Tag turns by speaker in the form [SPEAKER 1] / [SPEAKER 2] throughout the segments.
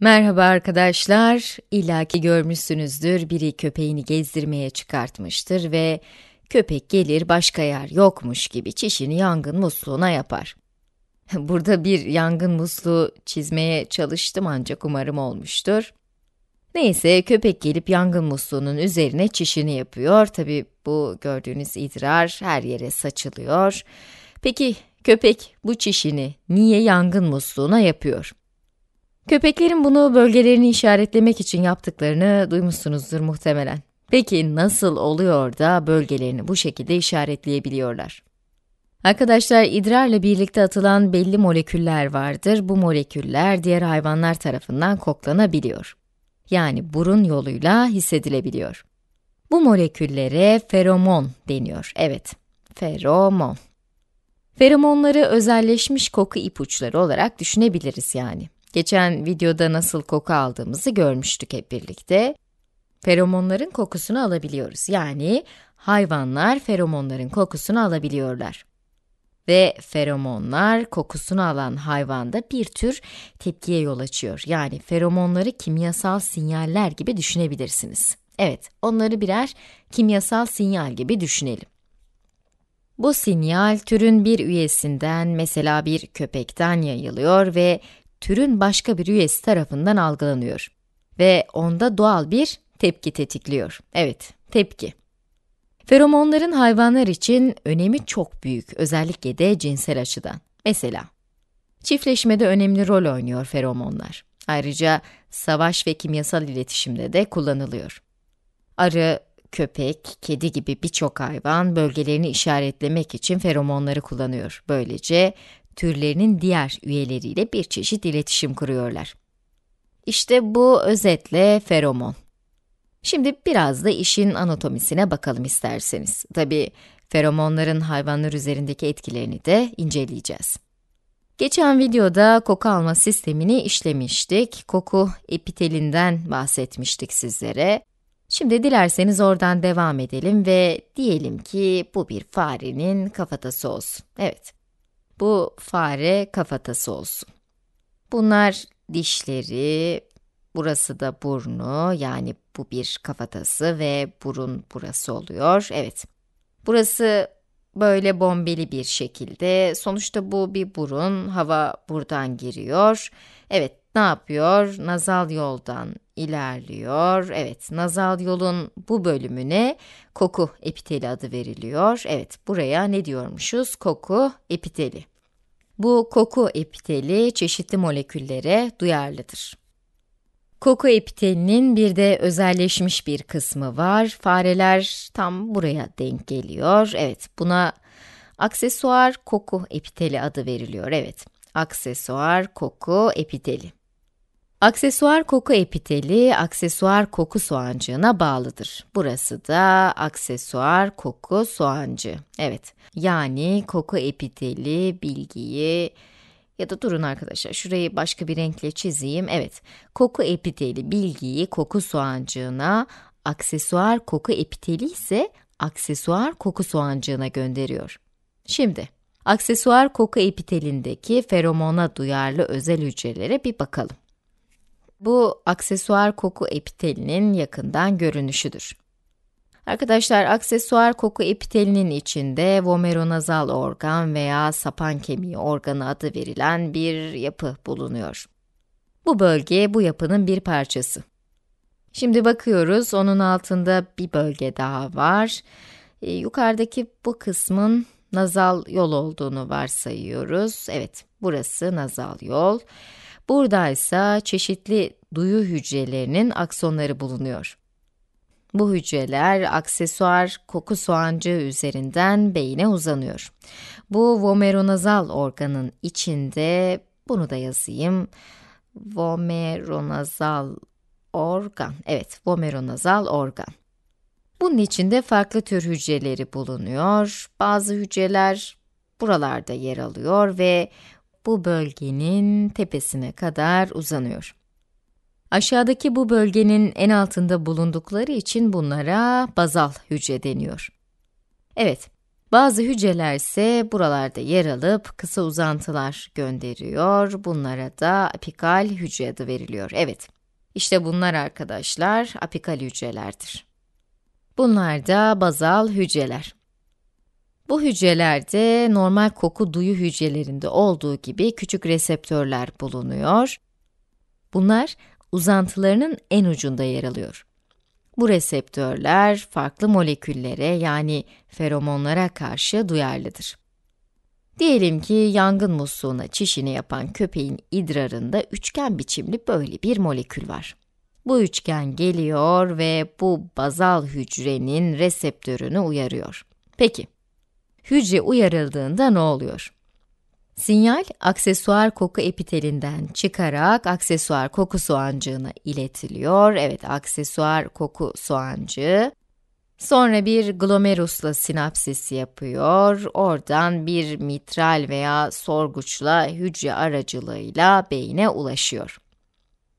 [SPEAKER 1] Merhaba arkadaşlar, illaki görmüşsünüzdür biri köpeğini gezdirmeye çıkartmıştır ve köpek gelir başka yer yokmuş gibi çişini yangın musluğuna yapar. Burada bir yangın musluğu çizmeye çalıştım ancak umarım olmuştur. Neyse köpek gelip yangın musluğunun üzerine çişini yapıyor. Tabi bu gördüğünüz idrar her yere saçılıyor. Peki köpek bu çişini niye yangın musluğuna yapıyor? Köpeklerin bunu bölgelerini işaretlemek için yaptıklarını duymuşsunuzdur muhtemelen. Peki nasıl oluyor da bölgelerini bu şekilde işaretleyebiliyorlar? Arkadaşlar idrarla birlikte atılan belli moleküller vardır. Bu moleküller diğer hayvanlar tarafından koklanabiliyor. Yani burun yoluyla hissedilebiliyor. Bu moleküllere feromon deniyor. Evet, feromon. Feromonları özelleşmiş koku ipuçları olarak düşünebiliriz yani. Geçen videoda nasıl koku aldığımızı görmüştük hep birlikte. Feromonların kokusunu alabiliyoruz. Yani hayvanlar feromonların kokusunu alabiliyorlar. Ve feromonlar kokusunu alan hayvanda bir tür tepkiye yol açıyor. Yani feromonları kimyasal sinyaller gibi düşünebilirsiniz. Evet, onları birer kimyasal sinyal gibi düşünelim. Bu sinyal türün bir üyesinden, mesela bir köpekten yayılıyor ve türün başka bir üyesi tarafından algılanıyor ve onda doğal bir tepki tetikliyor. Evet, tepki. Feromonların hayvanlar için önemi çok büyük, özellikle de cinsel açıdan. Mesela, çiftleşmede önemli rol oynuyor feromonlar. Ayrıca savaş ve kimyasal iletişimde de kullanılıyor. Arı, köpek, kedi gibi birçok hayvan bölgelerini işaretlemek için feromonları kullanıyor. Böylece türlerinin diğer üyeleriyle bir çeşit iletişim kuruyorlar. İşte bu özetle feromon. Şimdi biraz da işin anatomisine bakalım isterseniz. Tabi feromonların hayvanlar üzerindeki etkilerini de inceleyeceğiz. Geçen videoda koku alma sistemini işlemiştik. Koku epitelinden bahsetmiştik sizlere. Şimdi dilerseniz oradan devam edelim ve diyelim ki bu bir farenin kafatası olsun. Evet, bu fare kafatası olsun. Bunlar dişleri, burası da burnu yani bu bir kafatası ve burun burası oluyor. Evet, burası böyle bombeli bir şekilde. Sonuçta bu bir burun, hava buradan giriyor. Evet, ne yapıyor? Nazal yoldan ilerliyor. Evet, nazal yolun bu bölümüne koku epiteli adı veriliyor. Evet, buraya ne diyormuşuz? Koku epiteli. Bu koku epiteli çeşitli moleküllere duyarlıdır. Koku epitelinin bir de özelleşmiş bir kısmı var. Fareler tam buraya denk geliyor. Evet, buna aksesuar koku epiteli adı veriliyor. Evet, aksesuar koku epiteli. Aksesuar koku epiteli, aksesuar koku soğancığına bağlıdır. Burası da aksesuar koku soğancığı. Evet, yani koku epiteli bilgiyi ya da durun arkadaşlar şurayı başka bir renkle çizeyim. Evet, koku epiteli bilgiyi koku soğancığına, aksesuar koku epiteli ise aksesuar koku soğancığına gönderiyor. Şimdi, aksesuar koku epitelindeki feromona duyarlı özel hücrelere bir bakalım. Bu aksesuar koku epitelinin yakından görünüşüdür. Arkadaşlar aksesuar koku epitelinin içinde vomeronazal organ veya sapan kemiği organı adı verilen bir yapı bulunuyor. Bu bölge bu yapının bir parçası. Şimdi bakıyoruz onun altında bir bölge daha var. E, yukarıdaki bu kısmın nazal yol olduğunu varsayıyoruz. Evet burası nazal yol. Burada ise çeşitli duyu hücrelerinin aksonları bulunuyor. Bu hücreler aksesuar koku soğancığı üzerinden beyine uzanıyor. Bu vomeronazal organın içinde, bunu da yazayım, vomeronazal organ, evet vomeronazal organ. Bunun içinde farklı tür hücreleri bulunuyor. Bazı hücreler buralarda yer alıyor ve bu bölgenin tepesine kadar uzanıyor. Aşağıdaki bu bölgenin en altında bulundukları için bunlara bazal hücre deniyor. Evet, bazı hücreler ise buralarda yer alıp kısa uzantılar gönderiyor. Bunlara da apikal hücre adı veriliyor. Evet, işte bunlar arkadaşlar apikal hücrelerdir. Bunlar da bazal hücreler. Bu hücrelerde normal koku duyu hücrelerinde olduğu gibi küçük reseptörler bulunuyor. Bunlar uzantılarının en ucunda yer alıyor. Bu reseptörler farklı moleküllere yani feromonlara karşı duyarlıdır. Diyelim ki yangın musluğuna çişini yapan köpeğin idrarında üçgen biçimli böyle bir molekül var. Bu üçgen geliyor ve bu bazal hücrenin reseptörünü uyarıyor. Peki, hücre uyarıldığında ne oluyor? Sinyal, aksesuar koku epitelinden çıkarak aksesuar koku soğancığına iletiliyor. Evet, aksesuar koku soğancığı. Sonra bir glomerusla sinapsisi yapıyor. Oradan bir mitral veya sorguçla hücre aracılığıyla beyine ulaşıyor.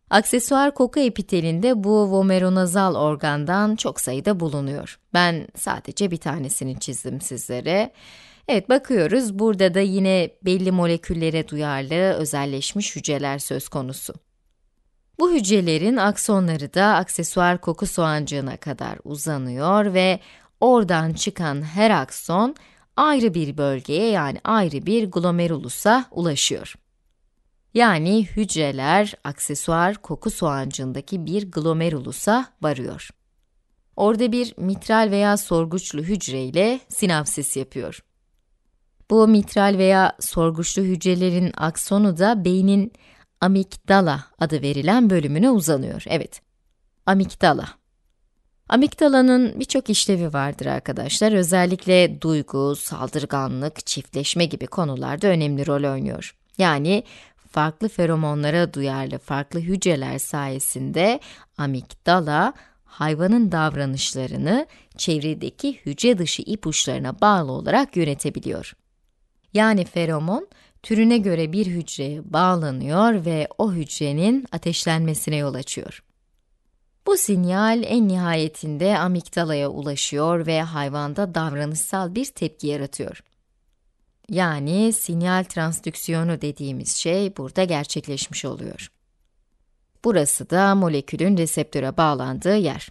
[SPEAKER 1] Aksesuar koku epitelinde bu vomeronazal organdan çok sayıda bulunuyor. Ben sadece bir tanesini çizdim sizlere. Evet bakıyoruz burada da yine belli moleküllere duyarlı özelleşmiş hücreler söz konusu. Bu hücrelerin aksonları da aksesuar koku soğancığına kadar uzanıyor ve oradan çıkan her akson ayrı bir bölgeye yani ayrı bir glomerulusa ulaşıyor. Yani hücreler aksesuar koku soğancındaki bir glomerulusa varıyor. Orada bir mitral veya sorguçlu hücre ile sinapsis yapıyor. Bu mitral veya sorguçlu hücrelerin aksonu da beynin amigdala adı verilen bölümüne uzanıyor. Evet, amigdala. Amigdalanın birçok işlevi vardır arkadaşlar. Özellikle duygu, saldırganlık, çiftleşme gibi konularda önemli rol oynuyor. Yani farklı feromonlara duyarlı farklı hücreler sayesinde amigdala hayvanın davranışlarını çevredeki hücre dışı ipuçlarına bağlı olarak yönetebiliyor. Yani feromon türüne göre bir hücreye bağlanıyor ve o hücrenin ateşlenmesine yol açıyor. Bu sinyal en nihayetinde amigdalaya ulaşıyor ve hayvanda davranışsal bir tepki yaratıyor yani sinyal transdüksiyonu dediğimiz şey burada gerçekleşmiş oluyor. Burası da molekülün reseptöre bağlandığı yer.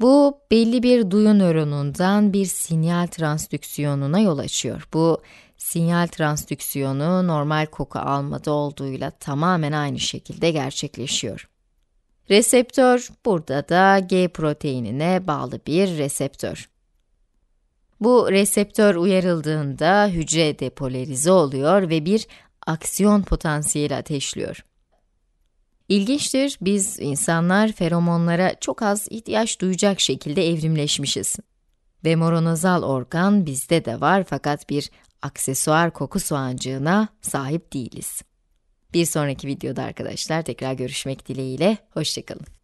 [SPEAKER 1] Bu, belli bir duyu nöronundan bir sinyal transdüksiyonuna yol açıyor. Bu, sinyal transdüksiyonu normal koku almada olduğuyla tamamen aynı şekilde gerçekleşiyor. Reseptör, burada da G proteinine bağlı bir reseptör. Bu reseptör uyarıldığında hücre depolarize oluyor ve bir aksiyon potansiyeli ateşliyor. İlginçtir, biz insanlar feromonlara çok az ihtiyaç duyacak şekilde evrimleşmişiz. Ve moronozal organ bizde de var fakat bir aksesuar koku soğancığına sahip değiliz. Bir sonraki videoda arkadaşlar tekrar görüşmek dileğiyle, hoşçakalın.